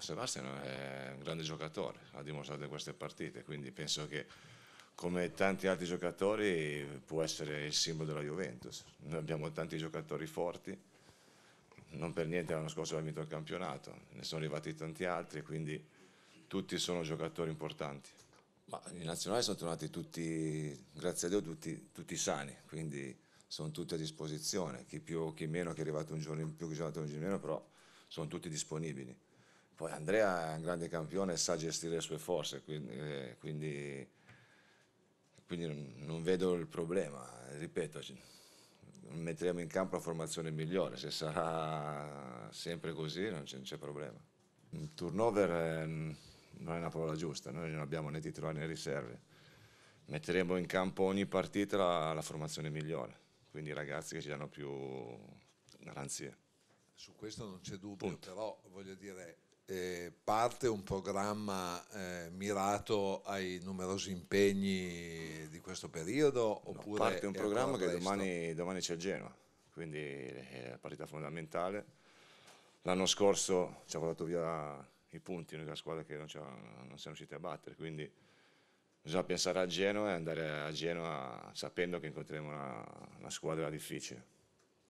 Sebastian è un grande giocatore, ha dimostrato in queste partite, quindi penso che come tanti altri giocatori può essere il simbolo della Juventus. Noi abbiamo tanti giocatori forti, non per niente l'anno scorso abbiamo vinto il campionato, ne sono arrivati tanti altri, quindi tutti sono giocatori importanti. Ma in nazionale sono tornati tutti, grazie a Dio, tutti, tutti sani, quindi sono tutti a disposizione, chi più, o chi meno, chi è arrivato un giorno in più, chi è arrivato un giorno in meno, però sono tutti disponibili. Poi Andrea è un grande campione e sa gestire le sue forze, quindi, eh, quindi, quindi non vedo il problema. Ripeto, metteremo in campo la formazione migliore, se sarà sempre così non c'è, problema. Il turnover eh, non è una parola giusta, noi non abbiamo né titolari né riserve. Metteremo in campo ogni partita la, la formazione migliore, quindi i ragazzi che ci danno più garanzie. Su questo non c'è dubbio, Punto. però voglio dire, eh, parte un programma eh, mirato ai numerosi impegni di questo periodo? No, parte un programma che domani, domani c'è Genoa, quindi è la partita fondamentale. L'anno scorso ci ha portato via i punti, l'unica squadra che non, non siamo riusciti a battere, quindi bisogna pensare a Genoa e andare a Genoa sapendo che incontriamo una, una squadra difficile.